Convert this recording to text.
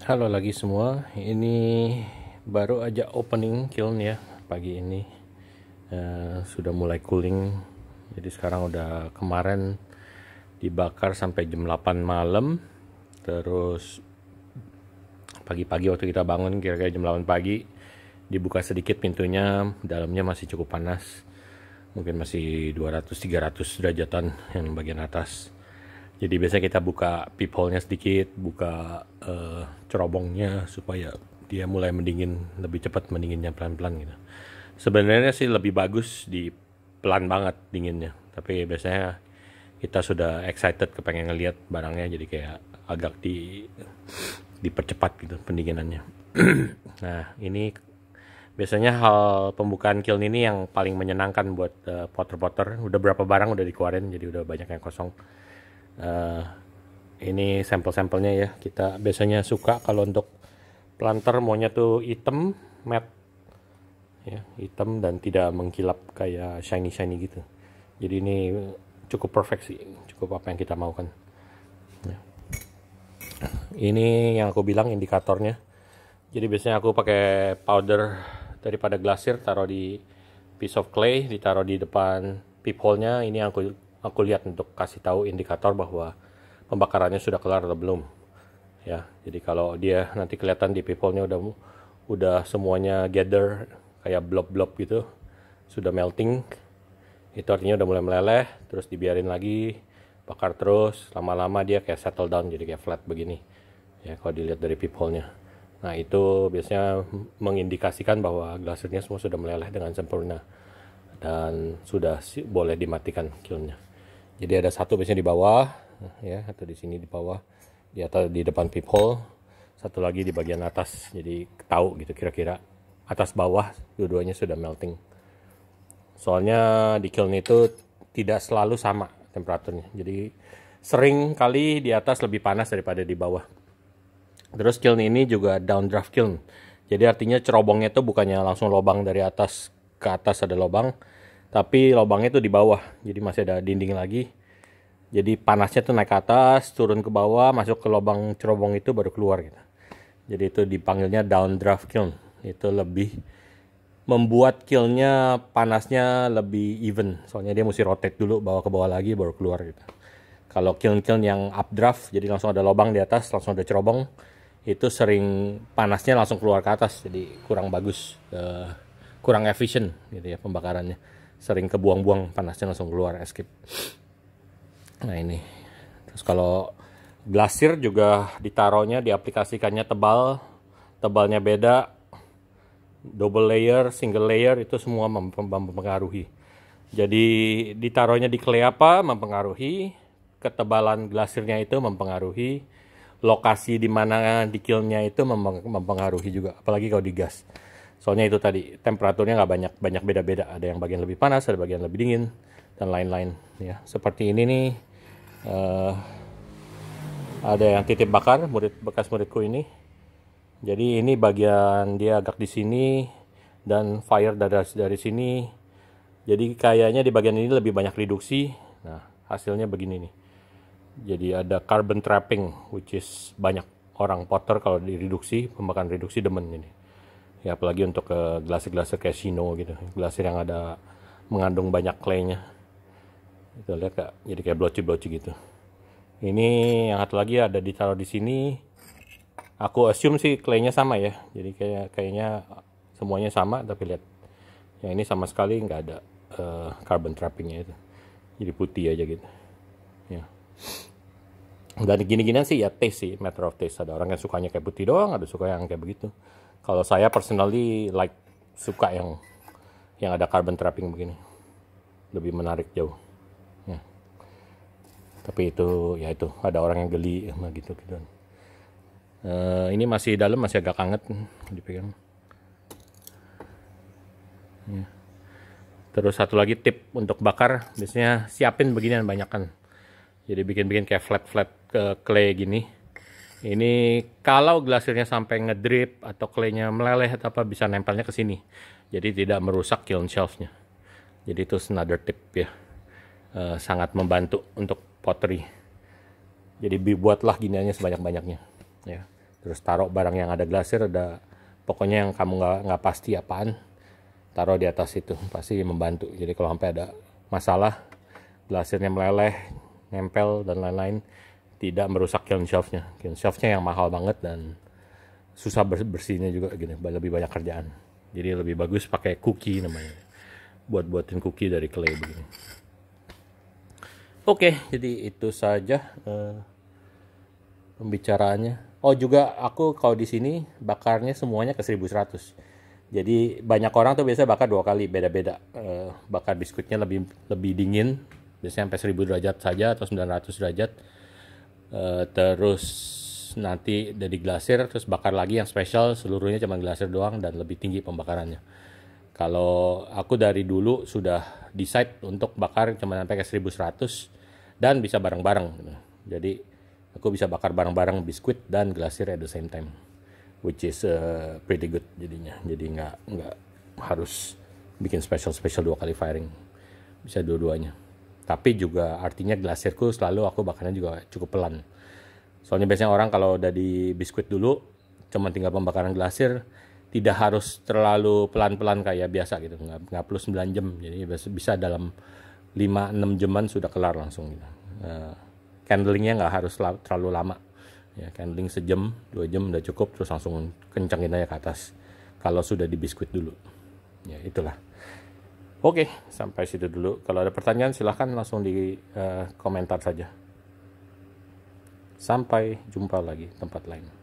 Halo lagi semua, ini baru aja opening kiln ya pagi ini uh, sudah mulai cooling, jadi sekarang udah kemarin dibakar sampai jam 8 malam, terus pagi-pagi waktu kita bangun kira-kira jam 8 pagi dibuka sedikit pintunya, dalamnya masih cukup panas, mungkin masih 200-300 derajatan yang bagian atas jadi biasanya kita buka peephole sedikit, buka uh, cerobongnya supaya dia mulai mendingin lebih cepat mendinginnya pelan-pelan gitu. Sebenarnya sih lebih bagus di pelan banget dinginnya, tapi biasanya kita sudah excited kepengen ngelihat barangnya jadi kayak agak di dipercepat gitu pendinginannya. nah, ini biasanya hal pembukaan kiln ini yang paling menyenangkan buat uh, potter-potter. Udah berapa barang udah dikeluarin jadi udah banyak yang kosong uh, ini sampel-sampelnya ya kita biasanya suka kalau untuk planter maunya tuh hitam matte ya hitam dan tidak mengkilap kayak shiny shiny gitu jadi ini cukup perfect sih cukup apa yang kita mau kan ya. ini yang aku bilang indikatornya jadi biasanya aku pakai powder daripada glasir taruh di piece of clay ditaruh di depan peephole nya ini yang aku aku lihat untuk kasih tahu indikator bahwa pembakarannya sudah kelar atau belum ya jadi kalau dia nanti kelihatan di people-nya udah udah semuanya gather kayak blob-blob gitu sudah melting itu artinya udah mulai meleleh terus dibiarin lagi bakar terus lama-lama dia kayak settle down jadi kayak flat begini ya kalau dilihat dari people nah itu biasanya mengindikasikan bahwa glasernya semua sudah meleleh dengan sempurna dan sudah boleh dimatikan kilnnya jadi ada satu biasanya di bawah ya atau di sini di bawah di atas di depan peephole satu lagi di bagian atas jadi tahu gitu kira-kira atas bawah dua-duanya sudah melting soalnya di kiln itu tidak selalu sama temperaturnya jadi sering kali di atas lebih panas daripada di bawah terus kiln ini juga downdraft kiln jadi artinya cerobongnya itu bukannya langsung lobang dari atas ke atas ada lobang tapi lubangnya itu di bawah jadi masih ada dinding lagi jadi panasnya tuh naik ke atas turun ke bawah masuk ke lubang cerobong itu baru keluar gitu jadi itu dipanggilnya down draft kiln itu lebih membuat kilnnya panasnya lebih even soalnya dia mesti rotate dulu bawa ke bawah lagi baru keluar gitu kalau kiln-kiln yang updraft jadi langsung ada lubang di atas langsung ada cerobong itu sering panasnya langsung keluar ke atas jadi kurang bagus eh, kurang efisien gitu ya pembakarannya sering kebuang-buang panasnya langsung keluar escape nah ini terus kalau glasir juga ditaruhnya diaplikasikannya tebal tebalnya beda double layer single layer itu semua mempengaruhi jadi ditaruhnya di clay apa mempengaruhi ketebalan glasirnya itu mempengaruhi lokasi di mana dikilnya itu mempengaruhi juga apalagi kalau di gas soalnya itu tadi temperaturnya nggak banyak banyak beda-beda ada yang bagian lebih panas ada bagian lebih dingin dan lain-lain ya seperti ini nih uh, ada yang titip bakar murid bekas muridku ini jadi ini bagian dia agak di sini dan fire dari dari sini jadi kayaknya di bagian ini lebih banyak reduksi nah hasilnya begini nih jadi ada carbon trapping which is banyak orang potter kalau di reduksi pembakaran reduksi demen ini ya apalagi untuk ke eh, gelas-gelas casino gitu gelasir yang ada mengandung banyak claynya itu lihat kak jadi kayak bloci-bloci gitu ini yang satu lagi ada ditaruh di sini aku assume sih claynya sama ya jadi kayak kayaknya semuanya sama tapi lihat yang ini sama sekali nggak ada uh, carbon trappingnya itu jadi putih aja gitu ya dan gini-ginian sih ya taste sih matter of taste ada orang yang sukanya kayak putih doang ada suka yang kayak begitu kalau saya personally like suka yang yang ada carbon trapping begini. Lebih menarik jauh. Ya. Tapi itu ya itu ada orang yang geli ya, gitu gitu. Uh, ini masih dalam masih agak kangen dipegang. Ya. Terus satu lagi tip untuk bakar biasanya siapin beginian banyakan. Jadi bikin-bikin kayak flat-flat clay gini ini kalau glasirnya sampai ngedrip atau klenya meleleh atau apa bisa nempelnya ke sini. Jadi tidak merusak kiln shelfnya. Jadi itu another tip ya. Uh, sangat membantu untuk pottery. Jadi dibuatlah giniannya sebanyak-banyaknya. Ya. Terus taruh barang yang ada glasir ada pokoknya yang kamu nggak nggak pasti apaan taruh di atas itu pasti membantu. Jadi kalau sampai ada masalah glasirnya meleleh, nempel dan lain-lain tidak merusak Kiln shaftnya yang mahal banget dan susah bersihnya juga gini lebih banyak kerjaan jadi lebih bagus pakai cookie namanya buat buatin cookie dari clay begini oke jadi itu saja uh, pembicaraannya oh juga aku kalau di sini bakarnya semuanya ke 1100 jadi banyak orang tuh biasanya bakar dua kali beda-beda uh, bakar biskuitnya lebih lebih dingin biasanya sampai 1000 derajat saja atau 900 derajat Eh, terus nanti dari glasir terus bakar lagi yang spesial seluruhnya cuma glasir doang dan lebih tinggi pembakarannya kalau aku dari dulu sudah decide untuk bakar cuma sampai ke 1100 dan bisa bareng-bareng gitu. jadi aku bisa bakar bareng-bareng biskuit dan glasir at the same time which is uh, pretty good jadinya jadi nggak nggak harus bikin special special dua kali firing bisa dua-duanya tapi juga artinya glasirku selalu aku bakarnya juga cukup pelan soalnya biasanya orang kalau udah di biskuit dulu cuma tinggal pembakaran glasir tidak harus terlalu pelan-pelan kayak ya, biasa gitu nggak, nggak perlu 9 jam jadi bisa dalam 5-6 jaman sudah kelar langsung gitu. Uh, candlingnya nggak harus terlalu lama ya candling sejam dua jam udah cukup terus langsung kencangin aja ke atas kalau sudah di biskuit dulu ya itulah Oke, sampai situ dulu. Kalau ada pertanyaan silahkan langsung di uh, komentar saja. Sampai jumpa lagi tempat lain.